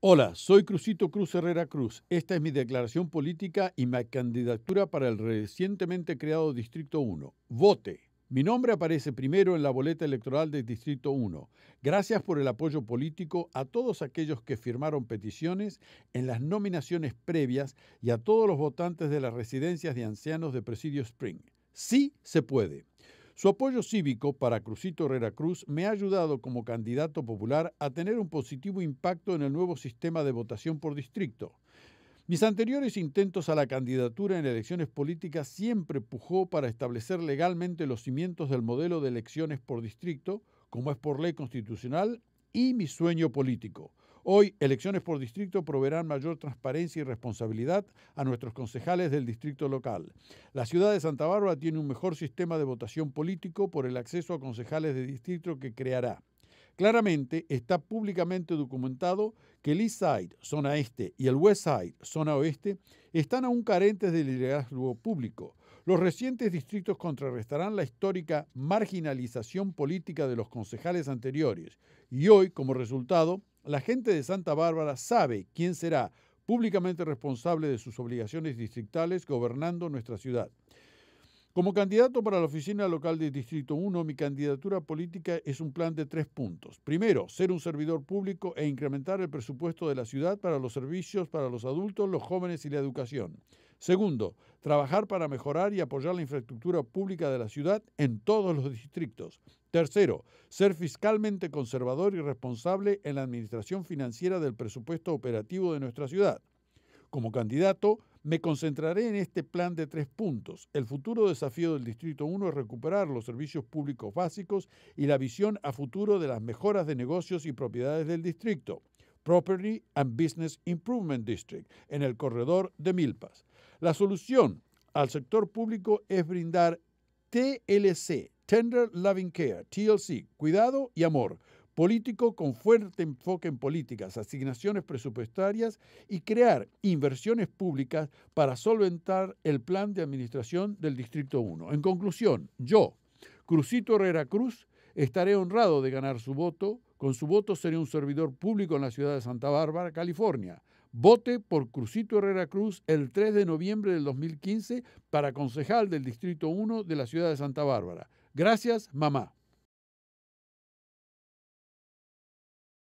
Hola, soy Crucito Cruz Herrera Cruz. Esta es mi declaración política y mi candidatura para el recientemente creado Distrito 1. Vote. Mi nombre aparece primero en la boleta electoral del Distrito 1. Gracias por el apoyo político a todos aquellos que firmaron peticiones en las nominaciones previas y a todos los votantes de las residencias de ancianos de Presidio Spring. Sí se puede. Su apoyo cívico para Crucito Herrera Cruz me ha ayudado como candidato popular a tener un positivo impacto en el nuevo sistema de votación por distrito. Mis anteriores intentos a la candidatura en elecciones políticas siempre pujó para establecer legalmente los cimientos del modelo de elecciones por distrito, como es por ley constitucional, y mi sueño político, Hoy, elecciones por distrito proveerán mayor transparencia y responsabilidad a nuestros concejales del distrito local. La ciudad de Santa Bárbara tiene un mejor sistema de votación político por el acceso a concejales de distrito que creará. Claramente está públicamente documentado que el East Side, zona este, y el West Side, zona oeste, están aún carentes de liderazgo público. Los recientes distritos contrarrestarán la histórica marginalización política de los concejales anteriores y hoy, como resultado, la gente de Santa Bárbara sabe quién será públicamente responsable de sus obligaciones distritales gobernando nuestra ciudad. Como candidato para la oficina local del Distrito 1, mi candidatura política es un plan de tres puntos. Primero, ser un servidor público e incrementar el presupuesto de la ciudad para los servicios para los adultos, los jóvenes y la educación. Segundo, trabajar para mejorar y apoyar la infraestructura pública de la ciudad en todos los distritos. Tercero, ser fiscalmente conservador y responsable en la administración financiera del presupuesto operativo de nuestra ciudad. Como candidato, me concentraré en este plan de tres puntos. El futuro desafío del Distrito 1 es recuperar los servicios públicos básicos y la visión a futuro de las mejoras de negocios y propiedades del distrito. Property and Business Improvement District, en el corredor de Milpas. La solución al sector público es brindar TLC, Tender Loving Care, TLC, Cuidado y Amor, político con fuerte enfoque en políticas, asignaciones presupuestarias y crear inversiones públicas para solventar el plan de administración del Distrito 1. En conclusión, yo, Crucito Herrera Cruz, estaré honrado de ganar su voto. Con su voto seré un servidor público en la ciudad de Santa Bárbara, California. Vote por Crucito Herrera Cruz el 3 de noviembre del 2015 para concejal del Distrito 1 de la ciudad de Santa Bárbara. Gracias, mamá.